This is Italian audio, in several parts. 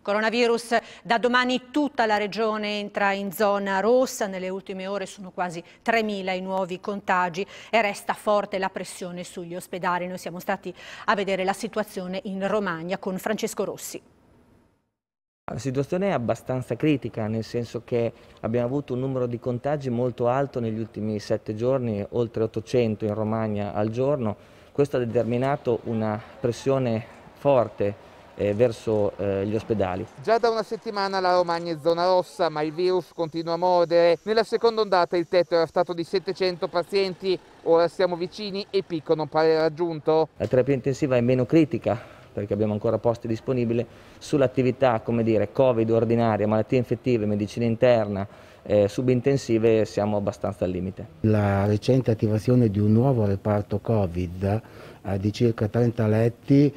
Coronavirus, da domani tutta la regione entra in zona rossa, nelle ultime ore sono quasi 3.000 i nuovi contagi e resta forte la pressione sugli ospedali. Noi siamo stati a vedere la situazione in Romagna con Francesco Rossi. La situazione è abbastanza critica, nel senso che abbiamo avuto un numero di contagi molto alto negli ultimi sette giorni, oltre 800 in Romagna al giorno. Questo ha determinato una pressione forte eh, verso eh, gli ospedali. Già da una settimana la Romagna è zona rossa, ma il virus continua a mordere. Nella seconda ondata il tetto era stato di 700 pazienti, ora siamo vicini e picco non pare raggiunto. La terapia intensiva è meno critica perché abbiamo ancora posti disponibili sull'attività, come dire, Covid ordinaria, malattie infettive, medicina interna, eh, subintensive siamo abbastanza al limite. La recente attivazione di un nuovo reparto Covid eh, di circa 30 letti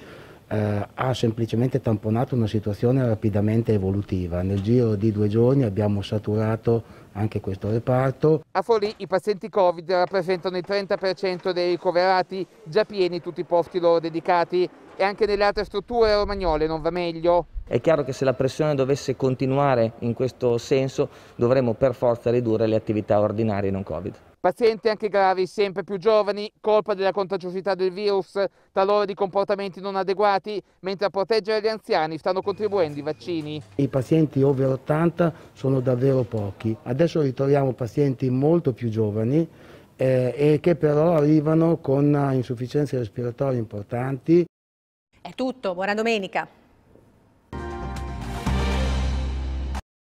eh, ha semplicemente tamponato una situazione rapidamente evolutiva. Nel giro di due giorni abbiamo saturato anche questo reparto. A Forlì i pazienti Covid rappresentano il 30% dei ricoverati, già pieni tutti i posti loro dedicati e anche nelle altre strutture romagnole non va meglio. È chiaro che se la pressione dovesse continuare in questo senso dovremmo per forza ridurre le attività ordinarie non Covid. Pazienti anche gravi, sempre più giovani, colpa della contagiosità del virus, talora di comportamenti non adeguati, mentre a proteggere gli anziani stanno contribuendo i vaccini. I pazienti over 80 sono davvero pochi. Adesso adesso ritroviamo pazienti molto più giovani eh, e che però arrivano con insufficienze respiratorie importanti. È tutto, buona domenica.